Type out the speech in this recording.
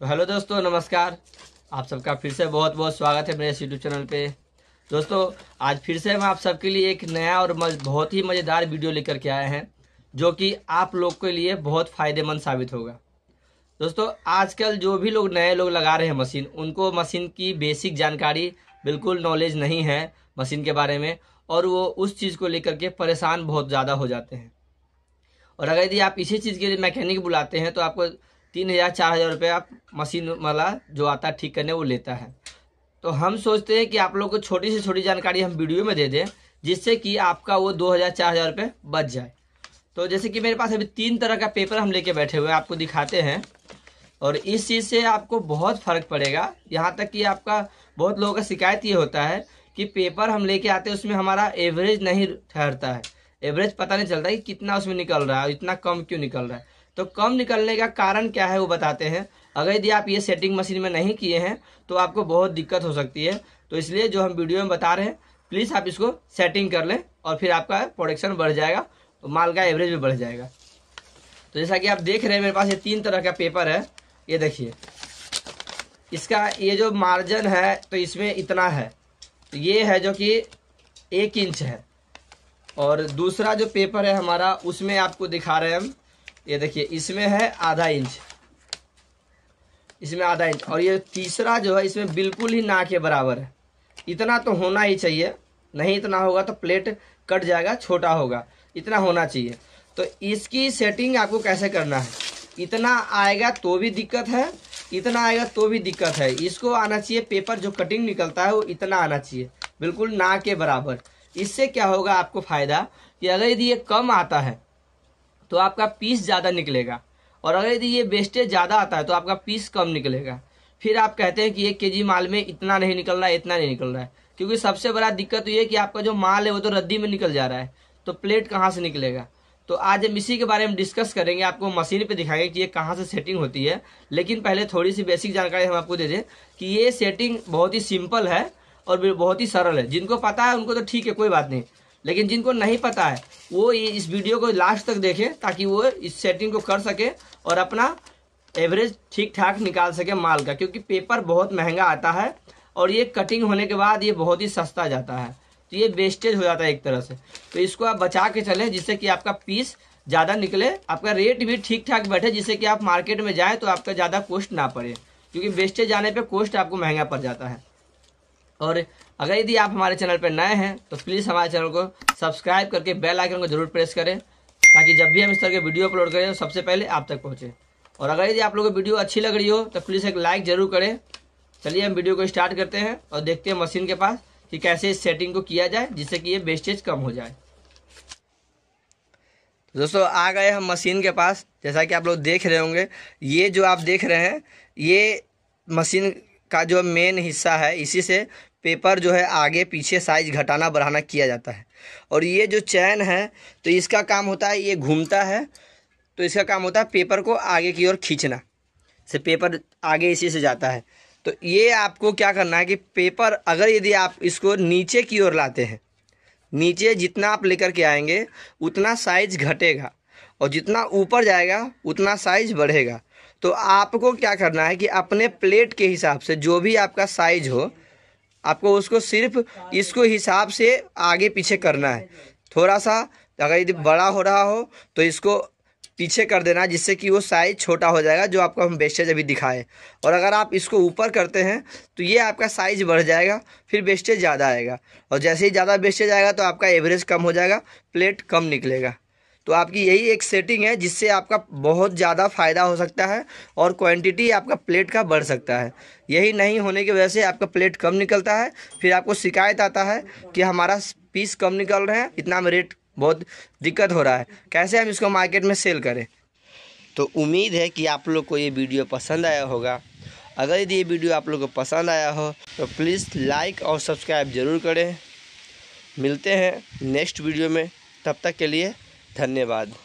तो हेलो दोस्तों नमस्कार आप सबका फिर से बहुत बहुत स्वागत है मेरे यूट्यूब चैनल पे दोस्तों आज फिर से हम आप सबके लिए एक नया और बहुत ही मज़ेदार वीडियो लेकर के आए हैं जो कि आप लोग के लिए बहुत फ़ायदेमंद साबित होगा दोस्तों आजकल जो भी लोग नए लोग लगा रहे हैं मशीन उनको मशीन की बेसिक जानकारी बिल्कुल नॉलेज नहीं है मशीन के बारे में और वो उस चीज़ को लेकर के परेशान बहुत ज़्यादा हो जाते हैं और अगर यदि आप इसी चीज़ के लिए मैकेनिक बुलाते हैं तो आपको तीन हज़ार चार हज़ार रुपये आप मशीन वाला जो आता है ठीक करने वो लेता है तो हम सोचते हैं कि आप लोग को छोटी से छोटी जानकारी हम वीडियो में दे दें जिससे कि आपका वो दो हज़ार चार हज़ार रुपये बच जाए तो जैसे कि मेरे पास अभी तीन तरह का पेपर हम लेके बैठे हुए हैं आपको दिखाते हैं और इस चीज़ से आपको बहुत फ़र्क पड़ेगा यहाँ तक कि आपका बहुत लोगों का शिकायत ये होता है कि पेपर हम लेके आते हैं उसमें हमारा एवरेज नहीं ठहरता है एवरेज पता नहीं चलता कि कितना उसमें निकल रहा है इतना कम क्यों निकल रहा है तो कम निकलने का कारण क्या है वो बताते हैं अगर यदि आप ये सेटिंग मशीन में नहीं किए हैं तो आपको बहुत दिक्कत हो सकती है तो इसलिए जो हम वीडियो में बता रहे हैं प्लीज़ आप इसको सेटिंग कर लें और फिर आपका प्रोडक्शन बढ़ जाएगा और माल का एवरेज भी बढ़ जाएगा तो जैसा कि आप देख रहे हैं मेरे पास ये तीन तरह का पेपर है ये देखिए इसका ये जो मार्जिन है तो इसमें इतना है तो ये है जो कि एक इंच है और दूसरा जो पेपर है हमारा उसमें आपको दिखा रहे हैं हम ये देखिए इसमें है आधा इंच इसमें आधा इंच और ये तीसरा जो है इसमें बिल्कुल ही ना के बराबर है इतना तो होना ही चाहिए नहीं इतना होगा तो प्लेट कट जाएगा छोटा होगा इतना होना चाहिए तो इसकी सेटिंग आपको कैसे करना है इतना आएगा तो भी दिक्कत है इतना आएगा तो भी दिक्कत है इसको आना चाहिए पेपर जो कटिंग निकलता है वो इतना आना चाहिए बिल्कुल ना के बराबर इससे क्या होगा आपको फ़ायदा कि अगर यदि ये कम आता है तो आपका पीस ज़्यादा निकलेगा और अगर यदि ये वेस्टेज ज़्यादा आता है तो आपका पीस कम निकलेगा फिर आप कहते हैं कि एक के माल में इतना नहीं निकल रहा है इतना नहीं निकल रहा है क्योंकि सबसे बड़ा दिक्कत तो ये है कि आपका जो माल है वो तो रद्दी में निकल जा रहा है तो प्लेट कहाँ से निकलेगा तो आज हम इसी के बारे में डिस्कस करेंगे आपको मशीन पे दिखाएंगे कि ये कहाँ से सेटिंग होती है लेकिन पहले थोड़ी सी बेसिक जानकारी हम आपको दे दें कि ये सेटिंग बहुत ही सिंपल है और बहुत ही सरल है जिनको पता है उनको तो ठीक है कोई बात नहीं लेकिन जिनको नहीं पता है वो इस वीडियो को लास्ट तक देखें ताकि वो इस सेटिंग को कर सके और अपना एवरेज ठीक ठाक निकाल सके माल का क्योंकि पेपर बहुत महंगा आता है और ये कटिंग होने के बाद ये बहुत ही सस्ता जाता है तो ये वेस्टेज हो जाता है एक तरह से तो इसको आप बचा के चलें जिससे कि आपका पीस ज़्यादा निकले आपका रेट भी ठीक ठाक बैठे जिससे कि आप मार्केट में जाएँ तो आपका ज़्यादा कॉस्ट ना पड़े क्योंकि वेस्टेज जाने पर कॉस्ट आपको महंगा पड़ जाता है और अगर यदि आप हमारे चैनल पर नए हैं तो प्लीज़ हमारे चैनल को सब्सक्राइब करके बेल आइकन को जरूर प्रेस करें ताकि जब भी हम इस तरह के वीडियो अपलोड करें तो सबसे पहले आप तक पहुँचें और अगर यदि आप लोगों को वीडियो अच्छी लग रही हो तो प्लीज़ एक लाइक ज़रूर करें चलिए हम वीडियो को स्टार्ट करते हैं और देखते हैं मशीन के पास कि कैसे इस सेटिंग को किया जाए जिससे कि ये वेस्टेज कम हो जाए तो दोस्तों आ गए हम मशीन के पास जैसा कि आप लोग देख रहे होंगे ये जो आप देख रहे हैं ये मशीन का जो मेन हिस्सा है इसी से पेपर जो है आगे पीछे साइज घटाना बढ़ाना किया जाता है और ये जो चैन है तो इसका काम होता है ये घूमता है तो इसका काम होता है पेपर को आगे की ओर खींचना से पेपर आगे इसी से जाता है तो ये आपको क्या करना है कि पेपर अगर यदि आप इसको नीचे की ओर लाते हैं नीचे जितना आप लेकर के आएंगे उतना साइज घटेगा और जितना ऊपर जाएगा उतना साइज बढ़ेगा तो आपको क्या करना है कि अपने प्लेट के हिसाब से जो भी आपका साइज हो आपको उसको सिर्फ इसको हिसाब से आगे पीछे करना है थोड़ा सा अगर यदि बड़ा हो रहा हो तो इसको पीछे कर देना जिससे कि वो साइज छोटा हो जाएगा जो आपको हम बेस्टेज अभी दिखाए और अगर आप इसको ऊपर करते हैं तो ये आपका साइज बढ़ जाएगा फिर बेस्टेज ज़्यादा आएगा और जैसे ही ज़्यादा बेस्टेज आएगा तो आपका एवरेज कम हो जाएगा प्लेट कम निकलेगा तो आपकी यही एक सेटिंग है जिससे आपका बहुत ज़्यादा फ़ायदा हो सकता है और क्वांटिटी आपका प्लेट का बढ़ सकता है यही नहीं होने की वजह से आपका प्लेट कम निकलता है फिर आपको शिकायत आता है कि हमारा पीस कम निकल रहे हैं इतना में रेट बहुत दिक्कत हो रहा है कैसे हम इसको मार्केट में सेल करें तो उम्मीद है कि आप लोग को ये वीडियो पसंद आया होगा अगर यदि ये वीडियो आप लोग को पसंद आया हो तो प्लीज़ लाइक और सब्सक्राइब ज़रूर करें मिलते हैं नेक्स्ट वीडियो में तब तक के लिए धन्यवाद